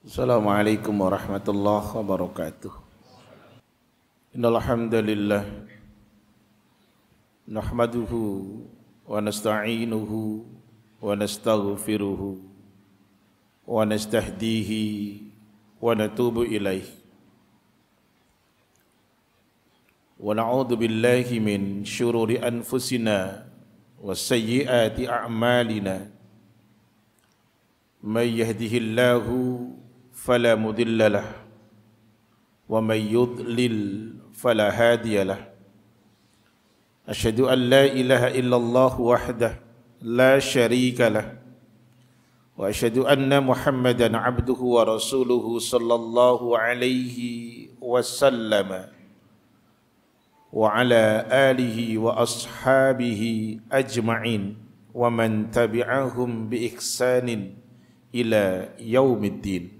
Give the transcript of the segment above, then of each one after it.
السلام عليكم ورحمة الله وبركاته إن الحمد لله نحمده ونستعينه ونستغفره ونستهديه ونتوب إليه ونعوذ بالله من شرور أنفسنا وسيئات أعمالنا من يهده الله فلا مضل له ومن يضلل فلا هادي له أشهد أن لا إله إلا الله وحده لا شريك له وأشهد أن محمدا عبده ورسوله صلى الله عليه وسلم وعلى آله وأصحابه أجمعين ومن تبعهم بإحسان إلى يوم الدين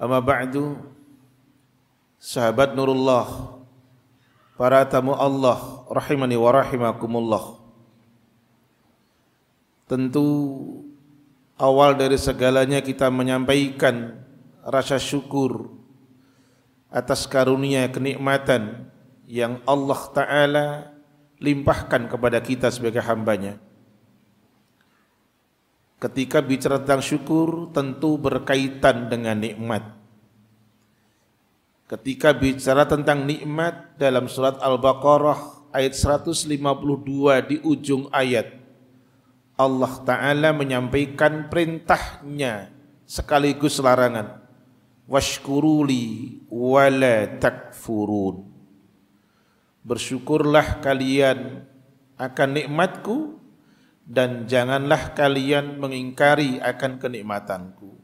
Amma ba'du Sahabat Nurullah Para tamu Allah Rahimani wa rahimakumullah Tentu awal dari segalanya kita menyampaikan rasa syukur atas karunia kenikmatan yang Allah Ta'ala limpahkan kepada kita sebagai hambanya. Ketika bicara tentang syukur tentu berkaitan dengan nikmat. Ketika bicara tentang nikmat dalam surat Al-Baqarah ayat 152 di ujung ayat Allah Ta'ala menyampaikan perintahnya sekaligus larangan. Washkuruli wala takfurun. Bersyukurlah kalian akan nikmatku dan janganlah kalian mengingkari akan kenikmatanku.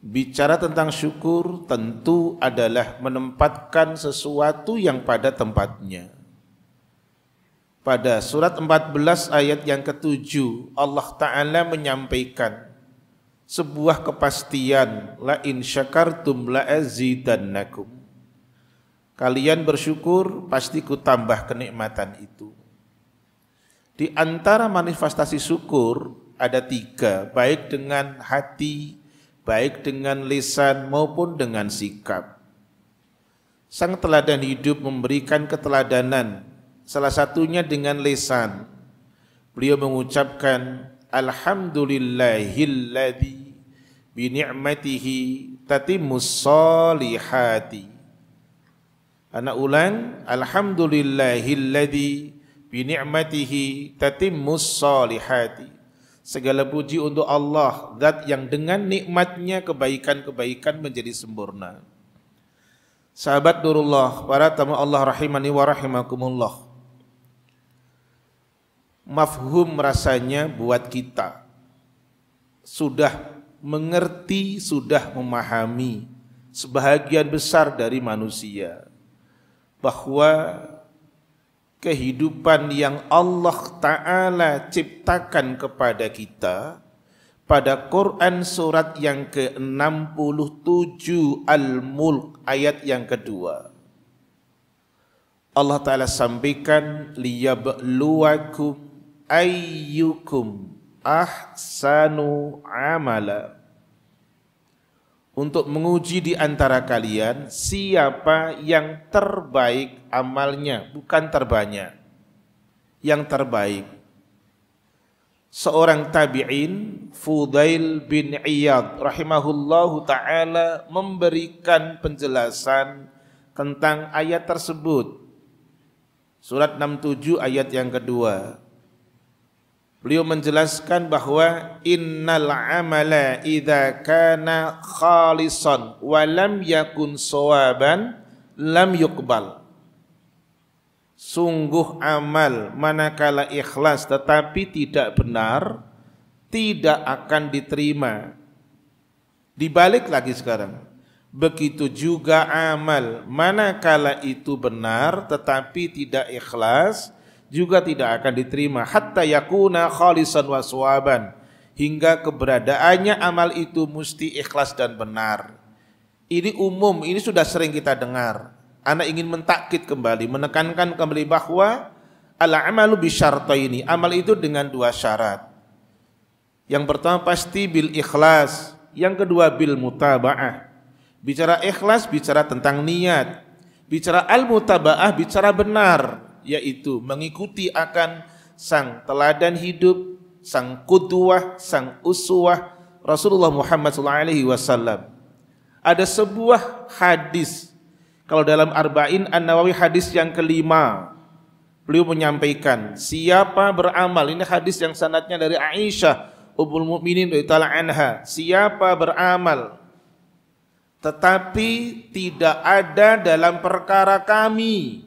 Bicara tentang syukur tentu adalah menempatkan sesuatu yang pada tempatnya. Pada surat 14 ayat yang ketujuh Allah Ta'ala menyampaikan sebuah kepastian la in syakartum la azidannakum. Kalian bersyukur pasti ku tambah kenikmatan itu. Di antara manifestasi syukur ada tiga, baik dengan hati, baik dengan lisan maupun dengan sikap. Sang teladan hidup memberikan keteladanan, salah satunya dengan lisan. Beliau mengucapkan, Alhamdulillahilladzi bini'matihi tatimus salihati. Anak ulang, Alhamdulillahilladzi bi ni'matihi tatimmus salihati. Segala puji untuk Allah, zat yang dengan nikmatnya kebaikan-kebaikan menjadi sempurna. Sahabat Nurullah, para tamu Allah rahimani wa rahimakumullah. Mafhum rasanya buat kita. Sudah mengerti, sudah memahami sebahagian besar dari manusia bahwa kehidupan yang Allah Ta'ala ciptakan kepada kita pada Quran surat yang ke-67 Al-Mulk ayat yang kedua. Allah Ta'ala sampaikan liyabluwakum ayyukum ahsanu amalah. untuk menguji di antara kalian siapa yang terbaik amalnya, bukan terbanyak. Yang terbaik. Seorang tabi'in Fudail bin Iyad rahimahullahu taala memberikan penjelasan tentang ayat tersebut. Surat 67 ayat yang kedua. Beliau menjelaskan bahwa innal amala idza kana khalisan wa lam yakun sawaban lam yuqbal. Sungguh amal manakala ikhlas tetapi tidak benar tidak akan diterima. Dibalik lagi sekarang. Begitu juga amal manakala itu benar tetapi tidak ikhlas juga tidak akan diterima hatta yakuna khalisan waswaban hingga keberadaannya amal itu mesti ikhlas dan benar. Ini umum, ini sudah sering kita dengar. Anak ingin mentakit kembali, menekankan kembali bahwa ala amalu ini amal itu dengan dua syarat. Yang pertama pasti bil ikhlas, yang kedua bil mutaba'ah. Bicara ikhlas bicara tentang niat, bicara al mutaba'ah bicara benar yaitu mengikuti akan sang teladan hidup, sang kuduah, sang uswah Rasulullah Muhammad SAW. Ada sebuah hadis kalau dalam Arba'in An-Nawawi hadis yang kelima beliau menyampaikan siapa beramal ini hadis yang sanatnya dari Aisyah Ummul Mukminin taala anha siapa beramal tetapi tidak ada dalam perkara kami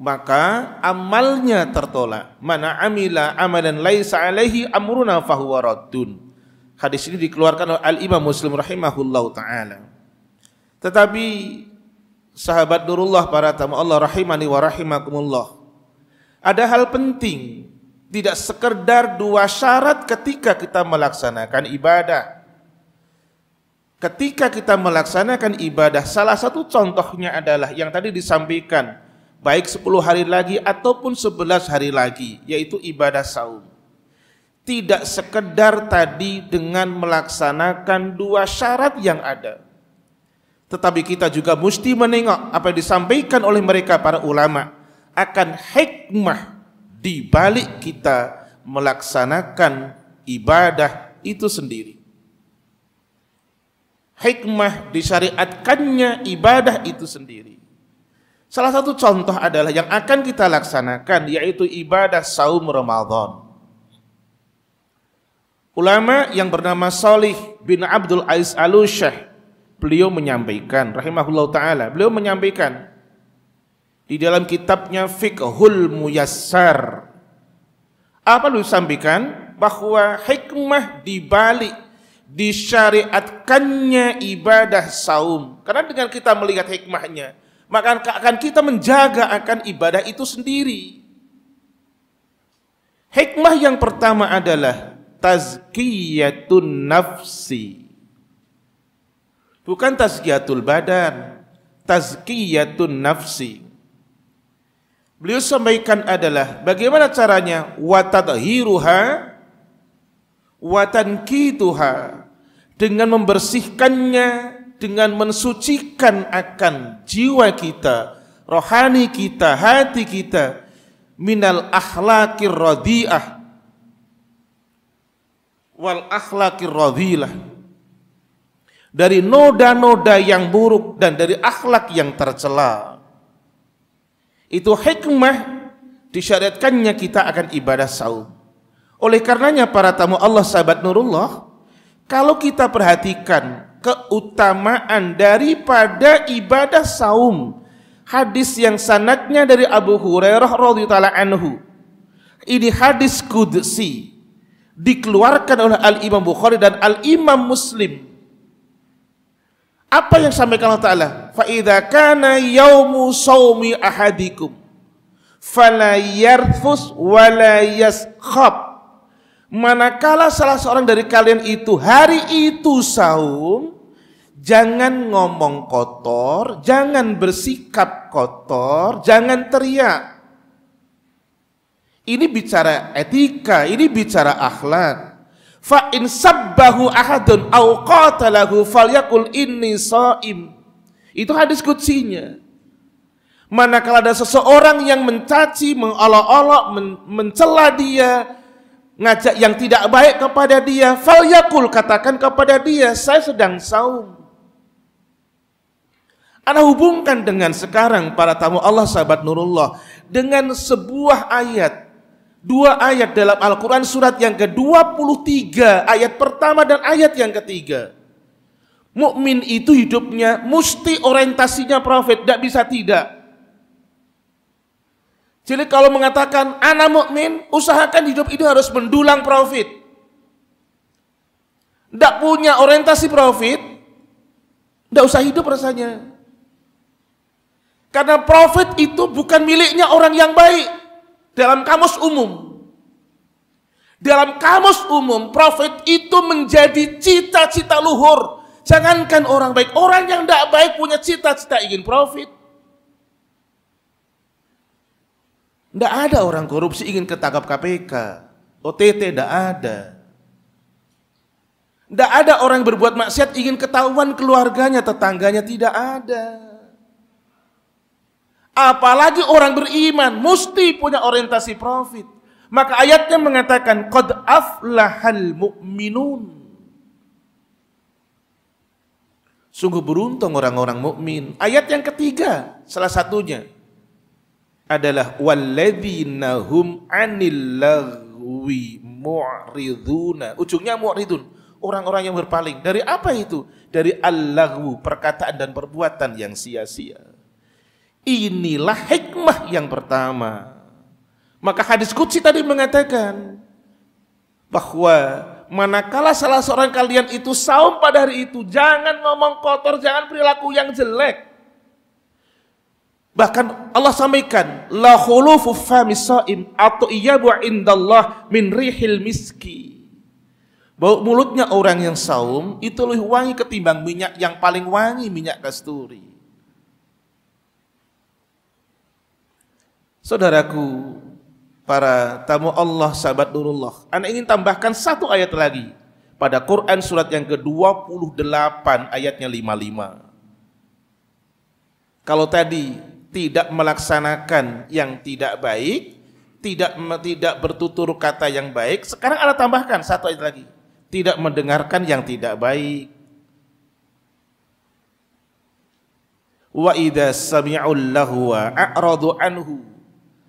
maka amalnya tertolak. Mana amila amalan laisa alaihi amruna fahuwa raddun. Hadis ini dikeluarkan oleh Al-Imam Muslim rahimahullahu taala. Tetapi sahabat Nurullah para tamu Allah rahimani wa rahimakumullah. Ada hal penting tidak sekedar dua syarat ketika kita melaksanakan ibadah. Ketika kita melaksanakan ibadah, salah satu contohnya adalah yang tadi disampaikan, baik 10 hari lagi ataupun 11 hari lagi, yaitu ibadah saum. Tidak sekedar tadi dengan melaksanakan dua syarat yang ada. Tetapi kita juga mesti menengok apa yang disampaikan oleh mereka para ulama akan hikmah di balik kita melaksanakan ibadah itu sendiri. Hikmah disyariatkannya ibadah itu sendiri. Salah satu contoh adalah yang akan kita laksanakan yaitu ibadah saum Ramadan. Ulama yang bernama Salih bin Abdul Aziz Alusyah beliau menyampaikan rahimahullah taala beliau menyampaikan di dalam kitabnya Fiqhul Muyassar apa lu sampaikan bahwa hikmah dibalik disyariatkannya ibadah saum karena dengan kita melihat hikmahnya maka akan kita menjaga akan ibadah itu sendiri. Hikmah yang pertama adalah tazkiyatun nafsi. Bukan tazkiyatul badan, tazkiyatun nafsi. Beliau sampaikan adalah bagaimana caranya watadhiruha watankituha dengan membersihkannya dengan mensucikan akan jiwa kita, rohani kita, hati kita minal akhlaqir radhiah wal akhlaqir radhilah dari noda-noda yang buruk dan dari akhlak yang tercela. Itu hikmah disyariatkannya kita akan ibadah saum. Oleh karenanya para tamu Allah sahabat Nurullah, kalau kita perhatikan keutamaan daripada ibadah saum. Hadis yang sanadnya dari Abu Hurairah radhiyallahu anhu. Ini hadis kudsi dikeluarkan oleh Al-Imam Bukhari dan Al-Imam Muslim. Apa yang sampaikan Allah Ta'ala? kana yaumu يَوْمُ ahadikum fala yarfus wa la yaskhab. Manakala salah seorang dari kalian itu hari itu saum, Jangan ngomong kotor, jangan bersikap kotor, jangan teriak. Ini bicara etika, ini bicara akhlak. Fa in sabbahu ahadun aw qatalahu falyakul inni saim. Itu hadis kutsinya. Manakala ada seseorang yang mencaci, mengolok-olok, men mencela dia, ngajak yang tidak baik kepada dia, falyakul katakan kepada dia, saya sedang saum. Anda hubungkan dengan sekarang para tamu Allah sahabat Nurullah dengan sebuah ayat dua ayat dalam Al-Quran surat yang ke-23 ayat pertama dan ayat yang ketiga mukmin itu hidupnya mesti orientasinya profit tidak bisa tidak jadi kalau mengatakan anak mukmin usahakan hidup itu harus mendulang profit tidak punya orientasi profit tidak usah hidup rasanya karena profit itu bukan miliknya orang yang baik. Dalam kamus umum. Dalam kamus umum, profit itu menjadi cita-cita luhur. Jangankan orang baik, orang yang tidak baik punya cita-cita ingin profit. Tidak ada orang korupsi ingin ketangkap KPK. OTT tidak ada. Tidak ada orang berbuat maksiat ingin ketahuan keluarganya, tetangganya tidak ada. Apalagi orang beriman mesti punya orientasi profit. Maka ayatnya mengatakan qad aflahal mu'minun. Sungguh beruntung orang-orang mukmin. Ayat yang ketiga salah satunya adalah walladzina hum anil mu'riduna. Ujungnya mu'ridun, orang-orang yang berpaling. Dari apa itu? Dari al perkataan dan perbuatan yang sia-sia. Inilah hikmah yang pertama. Maka hadis kutsi tadi mengatakan bahwa manakala salah seorang kalian itu saum pada hari itu, jangan ngomong kotor, jangan perilaku yang jelek. Bahkan Allah sampaikan la khulufu fami saim atau iyabu indallah min rihil miski. Bau mulutnya orang yang saum itu lebih wangi ketimbang minyak yang paling wangi minyak kasturi. Saudaraku, para tamu Allah sahabat Nurullah, Anda ingin tambahkan satu ayat lagi pada Quran surat yang ke-28 ayatnya 55. Kalau tadi tidak melaksanakan yang tidak baik, tidak tidak bertutur kata yang baik, sekarang Anda tambahkan satu ayat lagi. Tidak mendengarkan yang tidak baik. Wa idza sami'ul lahwa a'radu anhu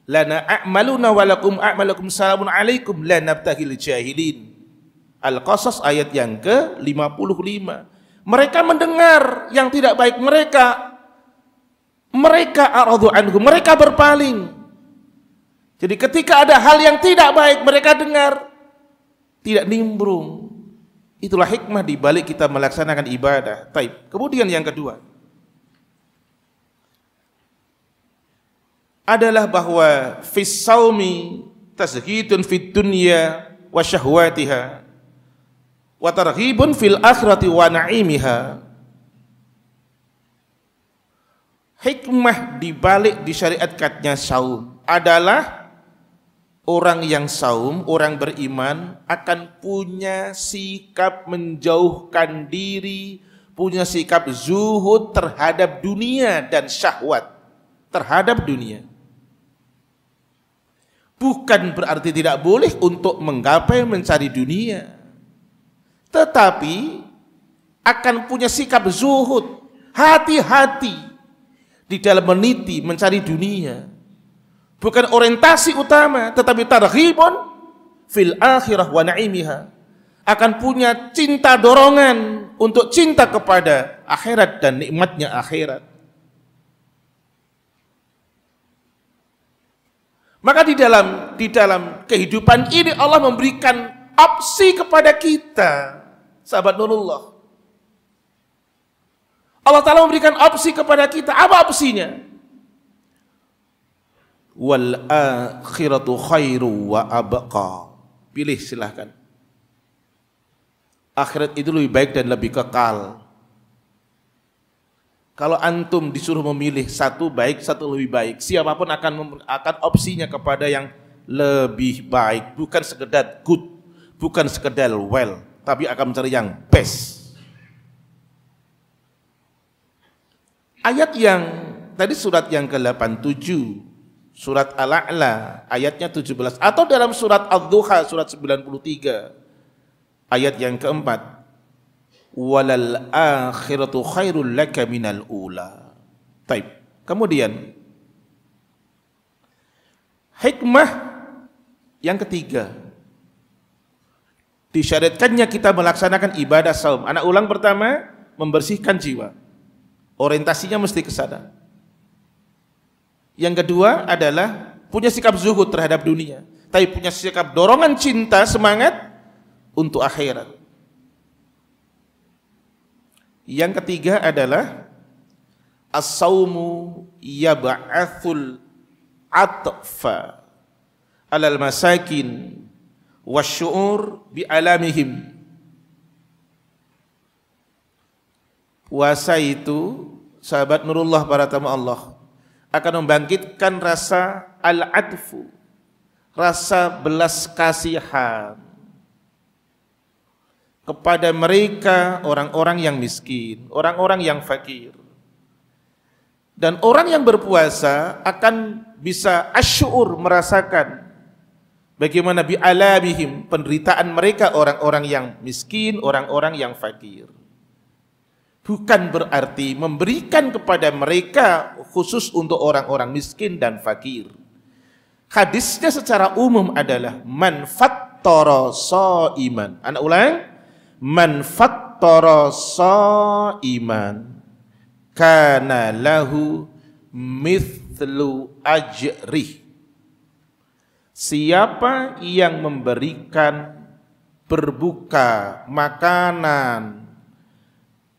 lana a'maluna walakum a'malakum salamun alaikum la nabtaghil jahilin. Al-Qasas ayat yang ke-55. Mereka mendengar yang tidak baik mereka. Mereka aradu anhu, mereka berpaling. Jadi ketika ada hal yang tidak baik mereka dengar, tidak nimbrung. Itulah hikmah di balik kita melaksanakan ibadah. Taib. Kemudian yang kedua, adalah bahwa fisaumi saumi tasghitun fid dunya wa syahwatiha wa targhibun fil akhirati wa na'imiha hikmah dibalik disyariatkannya saum adalah orang yang saum, orang beriman akan punya sikap menjauhkan diri, punya sikap zuhud terhadap dunia dan syahwat terhadap dunia bukan berarti tidak boleh untuk menggapai mencari dunia. Tetapi akan punya sikap zuhud, hati-hati di dalam meniti mencari dunia. Bukan orientasi utama, tetapi targhibun fil akhirah wa naimiha. Akan punya cinta dorongan untuk cinta kepada akhirat dan nikmatnya akhirat. Maka di dalam di dalam kehidupan ini Allah memberikan opsi kepada kita, sahabat Nurullah. Allah Ta'ala memberikan opsi kepada kita. Apa opsinya? Wal akhiratu khairu wa abqa. Pilih silahkan. Akhirat itu lebih baik dan lebih kekal. Kalau antum disuruh memilih satu baik, satu lebih baik, siapapun akan akan opsinya kepada yang lebih baik, bukan sekedar good, bukan sekedar well, tapi akan mencari yang best. Ayat yang tadi surat yang ke-87, surat Al-A'la, ayatnya 17 atau dalam surat al duha surat 93 ayat yang keempat walal akhiratu khairul laka minal ula. Taib. Kemudian hikmah yang ketiga disyaratkannya kita melaksanakan ibadah saum. Anak ulang pertama membersihkan jiwa. Orientasinya mesti ke sana. Yang kedua adalah punya sikap zuhud terhadap dunia, tapi punya sikap dorongan cinta, semangat untuk akhirat. Yang ketiga adalah as-saumu yab'atsul atfa alal masakin wasyu'ur bi alamihim. Puasa itu sahabat nurullah para tamu Allah akan membangkitkan rasa al atfu, rasa belas kasihan kepada mereka orang-orang yang miskin, orang-orang yang fakir. Dan orang yang berpuasa akan bisa asyur merasakan bagaimana bi'alabihim penderitaan mereka orang-orang yang miskin, orang-orang yang fakir. Bukan berarti memberikan kepada mereka khusus untuk orang-orang miskin dan fakir. Hadisnya secara umum adalah manfaat toro so iman. Anak ulang man fattara iman kana lahu mithlu ajri siapa yang memberikan berbuka makanan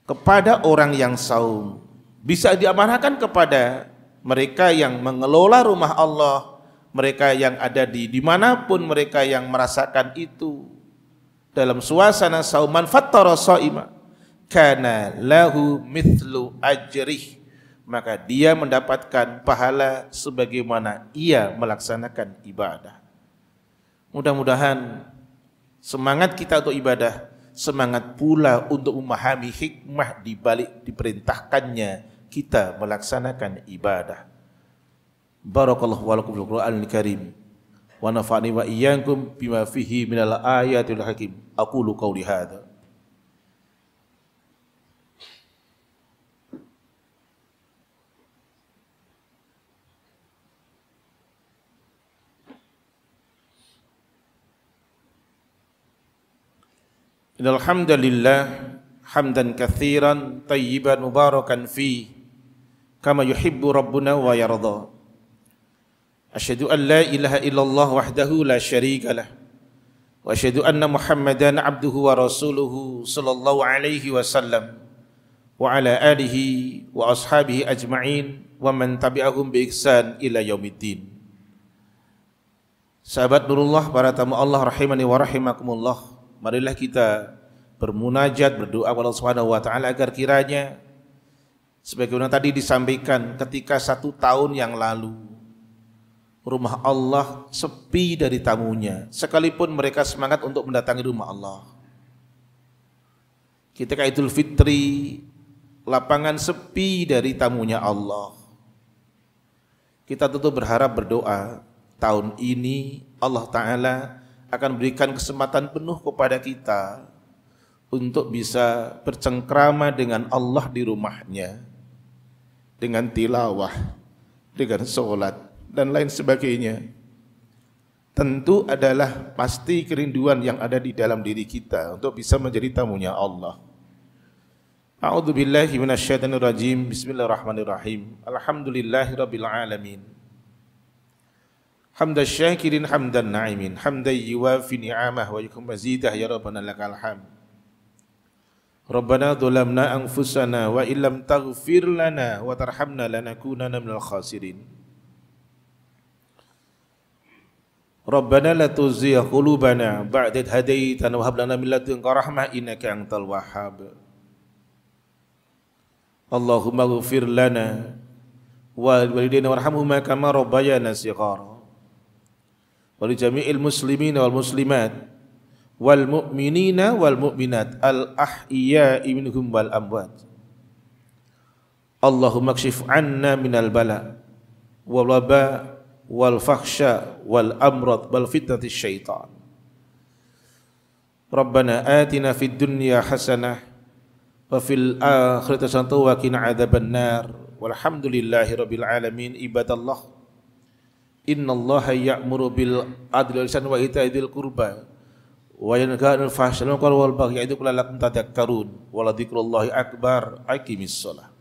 kepada orang yang saum bisa diamanahkan kepada mereka yang mengelola rumah Allah mereka yang ada di dimanapun mereka yang merasakan itu dalam suasana sauman fattara saima kana lahu mithlu ajrih maka dia mendapatkan pahala sebagaimana ia melaksanakan ibadah. Mudah-mudahan semangat kita untuk ibadah, semangat pula untuk memahami hikmah di balik diperintahkannya kita melaksanakan ibadah. Barakallahu lakum al-Karim. wa nafa'ni wa iyyakum bima fihi minal ayatil hakim. Aqulu qawli hadha. إن الحمد لله حمدا كثيرا طيبا مباركا فيه كما يحب ربنا ويرضى Asyhadu an la ilaha illallah wahdahu la syarika lah. Wa asyhadu anna Muhammadan abduhu wa rasuluhu sallallahu alaihi wasallam wa ala alihi wa ashabihi ajma'in wa man tabi'ahum bi ihsan ila yaumiddin. Sahabat Nurullah, para tamu Allah rahimani wa rahimakumullah. Marilah kita bermunajat, berdoa kepada Allah Subhanahu wa taala agar kiranya sebagaimana tadi disampaikan ketika satu tahun yang lalu rumah Allah sepi dari tamunya, sekalipun mereka semangat untuk mendatangi rumah Allah. Ketika Idul Fitri, lapangan sepi dari tamunya Allah. Kita tentu berharap berdoa tahun ini Allah Ta'ala akan berikan kesempatan penuh kepada kita untuk bisa bercengkrama dengan Allah di rumahnya, dengan tilawah, dengan sholat, dan lain sebagainya. Tentu adalah pasti kerinduan yang ada di dalam diri kita untuk bisa menjadi tamunya Allah. A'udzu billahi minasyaitonir rajim. Bismillahirrahmanirrahim. Alhamdulillahirabbil alamin. Hamdan syakirin hamdan na'imin. Hamdan yuwafi ni'amah wa yukum mazidah ya rabbana lakal hamd. Rabbana dhulamna anfusana wa illam taghfir lana wa tarhamna lanakunanna minal khasirin. ربنا لا تزغ قلوبنا بعد إذ هديتنا وهب لنا من لدنك رحمة إنك أنت الوهاب اللهم اغفر لنا ولوالدينا وارحمهما كما ربيانا صغارا ولجميع المسلمين والمسلمات والمؤمنين والمؤمنات الأحياء منهم والأموات اللهم اكشف عنا من البلاء والوباء wal fakhsya wal amrad wal fitnati syaitan. Rabbana atina fid dunya hasanah wa fil akhirati hasanah wa qina adzaban nar. Walhamdulillahi rabbil alamin ibadallah. Innallaha ya'muru bil adli wal ihsan wa ita'i dzil qurba wa yanha 'anil fahsya'i wal munkari wal ya'idukum la'allakum tadhakkarun. Wa akbar. Aqimissalah.